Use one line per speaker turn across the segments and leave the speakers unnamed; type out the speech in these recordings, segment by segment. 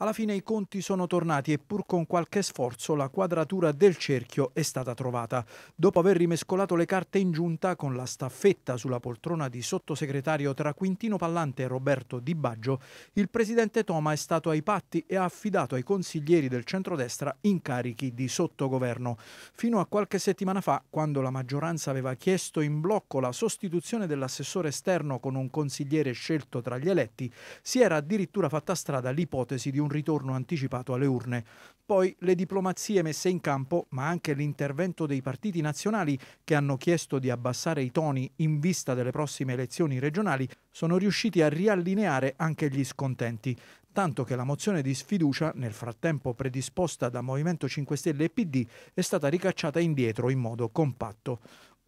Alla fine i conti sono tornati e pur con qualche sforzo la quadratura del cerchio è stata trovata. Dopo aver rimescolato le carte in giunta con la staffetta sulla poltrona di sottosegretario tra Quintino Pallante e Roberto Di Baggio, il presidente Toma è stato ai patti e ha affidato ai consiglieri del centrodestra incarichi di sottogoverno. Fino a qualche settimana fa, quando la maggioranza aveva chiesto in blocco la sostituzione dell'assessore esterno con un consigliere scelto tra gli eletti, si era addirittura fatta strada l'ipotesi di un un ritorno anticipato alle urne. Poi le diplomazie messe in campo, ma anche l'intervento dei partiti nazionali che hanno chiesto di abbassare i toni in vista delle prossime elezioni regionali, sono riusciti a riallineare anche gli scontenti tanto che la mozione di sfiducia, nel frattempo predisposta da Movimento 5 Stelle e PD, è stata ricacciata indietro in modo compatto.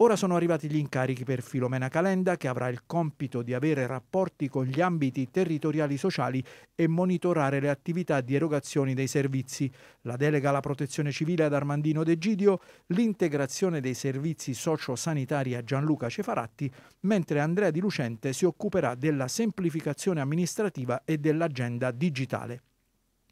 Ora sono arrivati gli incarichi per Filomena Calenda che avrà il compito di avere rapporti con gli ambiti territoriali sociali e monitorare le attività di erogazione dei servizi, la delega alla protezione civile ad Armandino Degidio, l'integrazione dei servizi socio-sanitari a Gianluca Cefaratti, mentre Andrea Di Lucente si occuperà della semplificazione amministrativa e dell'agenda digitale.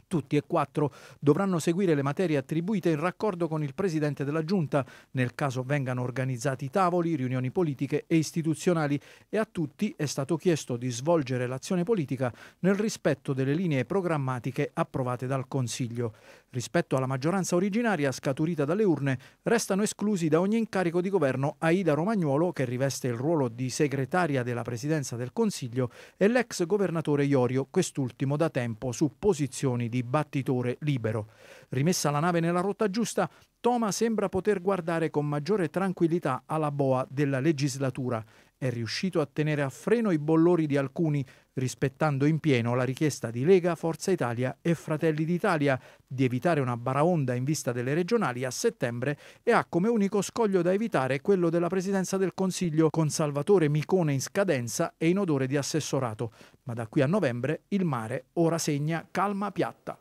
Tutti e quattro dovranno seguire le materie attribuite in raccordo con il Presidente della Giunta, nel caso vengano organizzati tavoli, riunioni politiche e istituzionali e a tutti è stato chiesto di svolgere l'azione politica nel rispetto delle linee programmatiche approvate dal Consiglio. Rispetto alla maggioranza originaria scaturita dalle urne, restano esclusi da ogni incarico di governo Aida Romagnuolo, che riveste il ruolo di segretaria della Presidenza del Consiglio, e l'ex governatore Iorio, quest'ultimo da tempo su posizioni di di battitore libero. Rimessa la nave nella rotta giusta, Toma sembra poter guardare con maggiore tranquillità alla boa della legislatura è riuscito a tenere a freno i bollori di alcuni, rispettando in pieno la richiesta di Lega, Forza Italia e Fratelli d'Italia di evitare una baraonda in vista delle regionali a settembre e ha come unico scoglio da evitare quello della presidenza del Consiglio, con Salvatore Micone in scadenza e in odore di assessorato. Ma da qui a novembre il mare ora segna calma piatta.